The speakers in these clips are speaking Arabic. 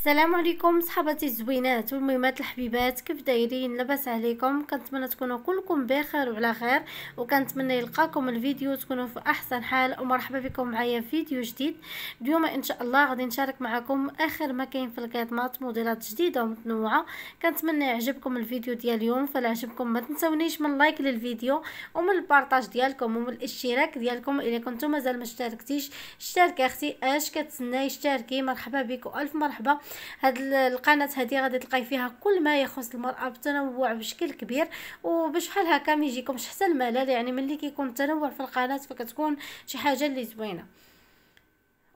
السلام عليكم صحباتي الزوينات والميمات الحبيبات كيف دايرين لاباس عليكم كنتمنى تكونوا كلكم بخير وعلى خير وكنتمنى يلقاكم الفيديو تكونوا في احسن حال ومرحبا بكم معايا في فيديو جديد اليوم ان شاء الله غادي نشارك معكم اخر ما كاين في الكاتمات موديلات جديده ومتنوعه كنتمنى يعجبكم الفيديو ديال اليوم فلا عجبكم ما تنسونيش من لايك للفيديو ومن البارطاج ديالكم ومن الاشتراك ديالكم الا كنتم مازال ما اشتركتيش اشتركي اختي اش كتسناي اشتركي مرحبا بك والف مرحبا هاد القناه هادي غادي تلقاي فيها كل ما يخص المراه بتنوع بشكل كبير بحال هكا ما يجيكمش حتى الملل يعني ملي كيكون التنوع في القناه فكتكون شي حاجه اللي زوينه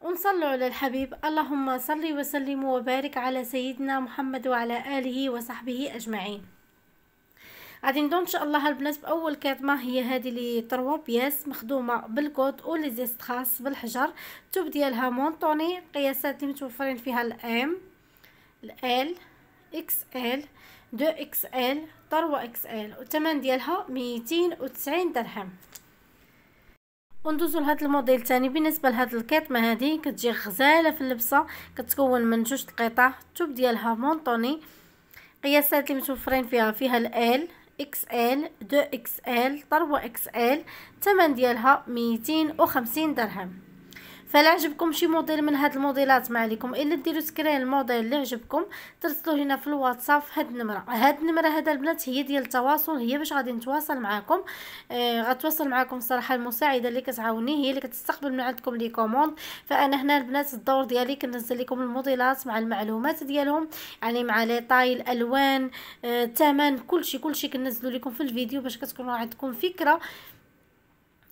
ونصلوا على الحبيب اللهم صل وسلم وبارك على سيدنا محمد وعلى اله وصحبه اجمعين غادي ندور ان شاء الله البنات باول كرمه هي هذه لي 3 بياس مخدومه بالكوت ولي زيستراس بالحجر التوب ديالها مونطوني قياسات اللي متوفرين فيها الام ال اكس ال 2 اكس ال 3 اكس ال والثمن ديالها 290 درهم وندوزو لهاد الموديل الثاني بالنسبه لهاد الكيطمه هادي كتجي غزاله في اللبسه كتكون من جوج القطع التوب ديالها مونطوني قياسات اللي متوفرين فيها فيها الال اكس ال دو اكس ال 3 اكس ال تمن ديالها ميتين وخمسين درهم فلا عجبكم شي موديل من هاد الموديلات ما عليكم الا ديروا سكرين الموديل اللي عجبكم ترسلوا لينا في الواتساب في هاد النمره هاد النمره هذا البنات هي ديال التواصل هي باش غادي نتواصل معاكم آه غتواصل معاكم الصراحه المساعده اللي كتعاوني هي اللي كتستقبل من عندكم لي كوموند فانا هنا البنات الدور ديالي كننزل لكم الموديلات مع المعلومات ديالهم يعني مع لي طاي الالوان الثمن آه كلشي كلشي كنزلو لكم في الفيديو باش كتكونوا عندكم فكره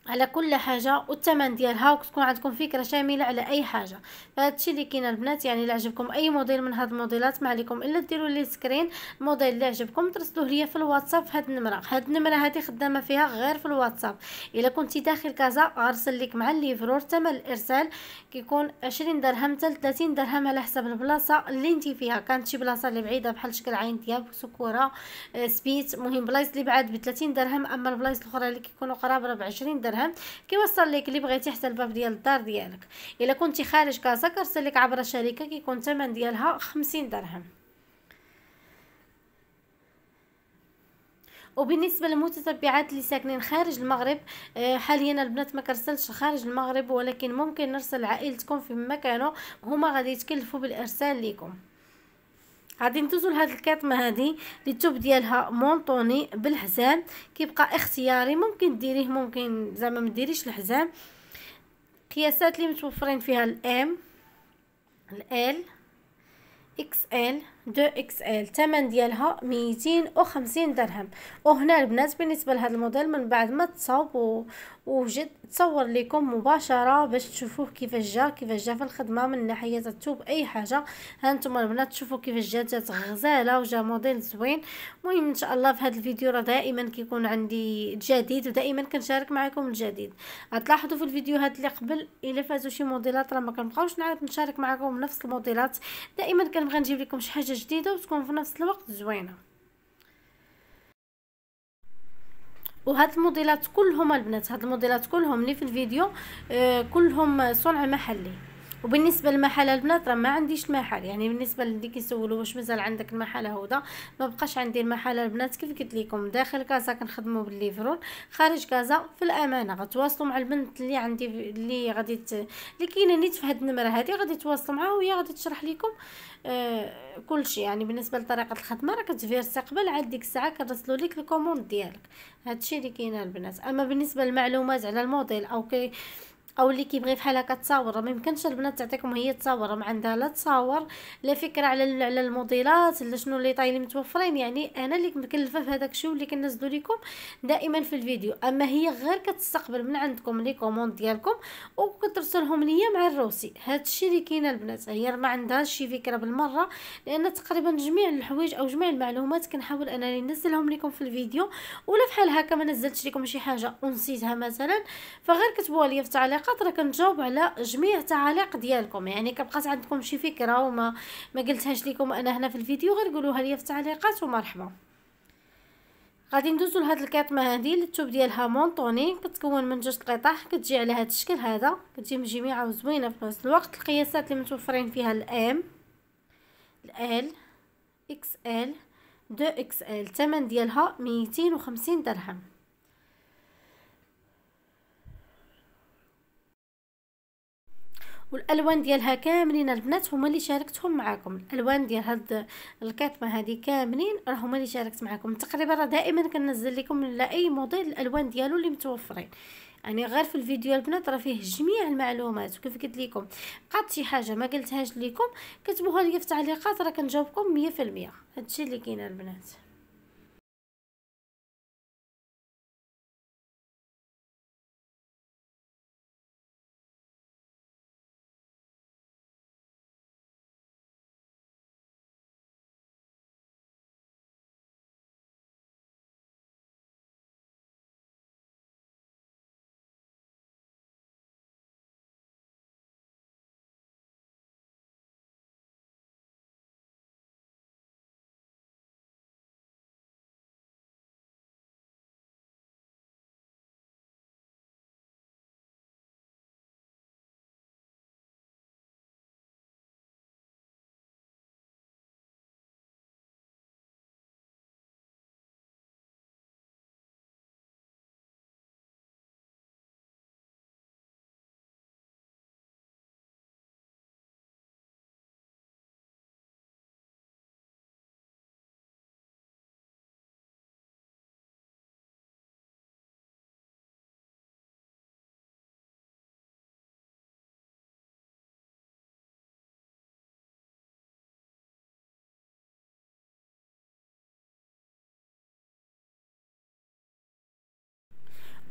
على كل حاجه والثمن ديالها وتكون عندكم فكره شامله على اي حاجه فهادشي اللي كاين البنات يعني اللي عجبكم اي موديل من هاد الموديلات ما عليكم الا ديروا لي سكرين الموديل اللي عجبكم ترسلوه ليا في الواتساب هاد النمره هاد النمره هادي خدامه فيها غير في الواتساب الا كنتي داخل كازا غنرسل لك مع الليفرور ثمن الارسال كيكون 20 درهم حتى 30 درهم على حسب البلاصه اللي انت فيها كانت شي بلاصه اللي بعيده بحال شكل عين دياب سكوره آه، سبيت مهم بلايص اللي بعاد ب 30 درهم اما البلايص الاخرى اللي كيكونوا قراب ب 20 درهم درهم كيوصل لك اللي بغيتي حتى الباب ديال الدار ديالك الا كنتي خارج كازا كرسل لك عبر شركه كيكون الثمن ديالها خمسين درهم وبالنسبه للمتتبعات اللي ساكنين خارج المغرب آه، حاليا البنات ما كرسلش خارج المغرب ولكن ممكن نرسل عائلتكم في مكانه هما غادي يتكلفوا بالارسال ليكم غادي ندوزو لهاد الكاطمه هادي لي توب ديالها مونطوني بالحزام كيبقى اختياري ممكن ديريه ممكن زعما ما ديريش الحزام قياسات اللي متوفرين فيها الام الال اكس ال دو اكس ال تمن ديالها ميتين وخمسين درهم وهنا البنات بالنسبة لهذا الموديل من بعد ما تصاوب وجد تصور لكم مباشرة باش تشوفوه كيفاش جا كيفاش جا في الخدمة من ناحية التوب اي حاجة هانتم البنات تشوفوا كيفاش جات جات غزالة وجا موديل زوين المهم ان شاء الله في هذا الفيديو راه دائما كيكون عندي جديد ودائما كنشارك معكم الجديد غتلاحظوا في الفيديوهات اللي قبل الا فازوا شي موديلات راه ما كنبقاوش نعاود نشارك معكم نفس الموديلات دائما كنبغي نجيب لكم شي حاجة حاجه جديده وتكون في نفس الوقت زوينه وهاد الموديلات كلهم البنات هاد الموديلات كلهم اللي في الفيديو آه، كلهم صنع محلي وبالنسبه للمحل البنات راه ما عنديش المحل يعني بالنسبه اللي كيسولوا واش مازال عندك المحل هودا ما بقاش عندي المحل البنات كيف قلت لكم داخل كازا كنخدموا بالليفرون خارج كازا في الامانه غتواصلوا مع البنت اللي عندي اللي غادي ت... اللي كاينه نيت في هاد النمره هذه غادي تواصلوا معها وهي غادي تشرح لكم آه كل شيء يعني بالنسبه لطريقه الخدمه راه كتفيرسي قبل عاد ديك الساعه كنرسلوا لك الكوموند ديالك هادشي اللي كاينه البنات اما بالنسبه للمعلومات على الموديل او كي او اللي كيبغي بحال هكا تصاور ما يمكنش البنات تعطيكم هي تصاور ما عندها لا تصاور لا فكره على على الموديلات لا شنو اللي طايلين متوفرين يعني انا اللي مكلفه في هذاك الشيء واللي كنزلو لكم دائما في الفيديو اما هي غير كتستقبل من عندكم لي كوموند ديالكم وكترسلهم ليا مع الروسي هذا الشيء اللي كاين البنات هي ما عندها شي فكره بالمره لان تقريبا جميع الحوايج او جميع المعلومات كنحاول انني ننزلهم لكم في الفيديو ولا بحال هكا ما نزلتش لكم شي حاجه ونسيتها مثلا فغير كتبوها ليا في التعليق التعليقات راه كنجاوب على جميع التعاليق ديالكم يعني كبقات عندكم شي فكره وما ما قلتهاش لكم انا هنا في الفيديو غير قولوها لي في التعليقات ومرحبا غادي ندوزو لهاد الكاطمه هادي التوب ديالها مونطوني كتكون من جوج قطع كتجي على هاد الشكل هذا كتجي مجميعه وزوينه في نفس الوقت القياسات اللي متوفرين فيها الام ال اكس ال دو اكس ال الثمن ديالها ميتين وخمسين درهم والالوان ديالها كاملين البنات هما اللي شاركتهم معكم الالوان ديال هاد الكاتمه هذه كاملين راه هما اللي شاركت معكم تقريبا راه دائما كننزل لكم لاي موديل الالوان ديالو اللي متوفرين يعني غير في الفيديو البنات راه فيه جميع المعلومات وكيف قلت لكم قط شي حاجه ما قلتهاش لكم كتبوها لي في التعليقات راه كنجاوبكم 100% هادشي اللي كاين البنات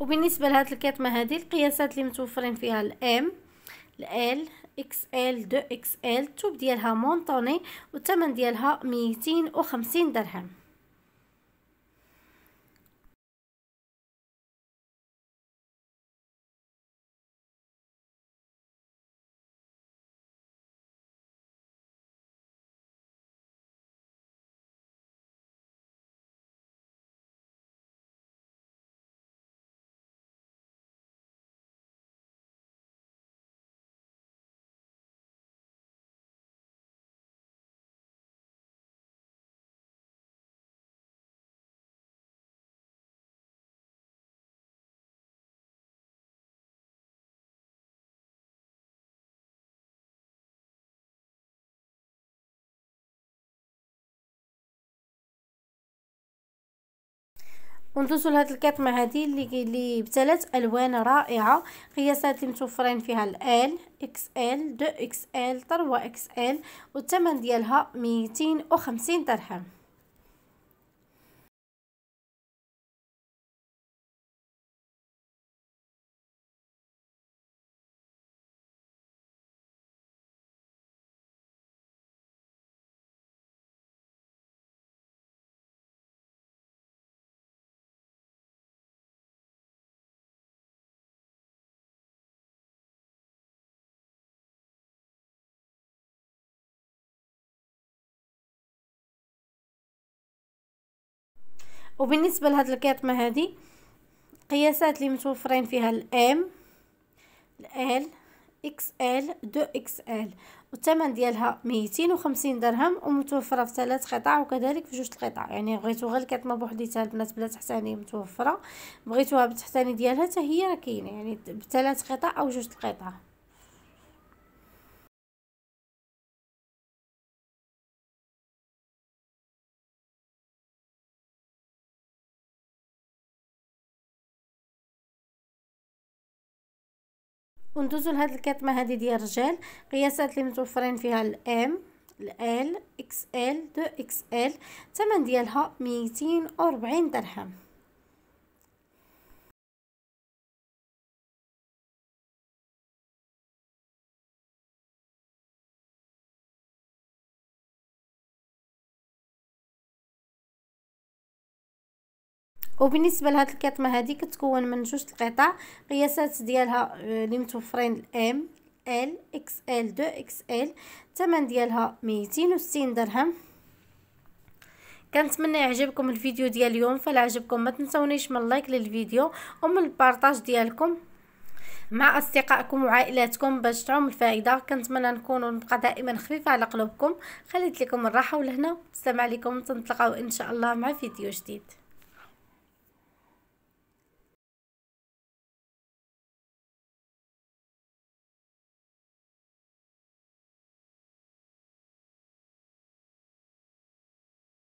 وبالنسبه لهاد الكتمه هذه القياسات اللي متوفرين فيها الام ال اكس ال دو اكس ال توب ديالها مونطوني والثمن ديالها ميتين درهم وندوزو لهاد الكاتمة هادي اللي اللي بثلاث الوان رائعه قياسات متوفرين فيها ال اكس ال دو اكس ال 3 اكس ال والثمن ديالها ميتين وخمسين درهم وبالنسبه لهاد الكاطمه هادي قياسات اللي متوفرين فيها الام ال اكس ال دو اكس ال والثمن ديالها ميتين وخمسين درهم ومتوفره في ثلاث قطع وكذلك في جوج القطع يعني بغيتو غير الكاتمه بوحديتها البنات بلا تحتاني متوفره بغيتوها بالتحتاني ديالها حتى هي راه كاينه يعني بثلاث قطع او جوج القطع وندوزو لهاد الكاتمه هادي ديال الرجال قياسات اللي متوفرين فيها الام ال اكس ال دو اكس ال الثمن ديالها ميتين أو ربعين درهم وبالنسبه لهاد الكاتمه هذه كتكون من جوج القطع قياسات ديالها آه، اللي متوفرين الام ال اكس ال دو اكس ال الثمن ديالها 260 درهم كنتمنى يعجبكم الفيديو ديال اليوم فلا عجبكم ما تنسونيش من اللايك للفيديو ومن البارطاج ديالكم مع اصدقائكم وعائلاتكم باش تعم الفائده كنتمنى نكونوا نبقى دائما خفيفه على قلوبكم خليت لكم الراحه ولهنا السلام عليكم تنتلقاو ان شاء الله مع فيديو جديد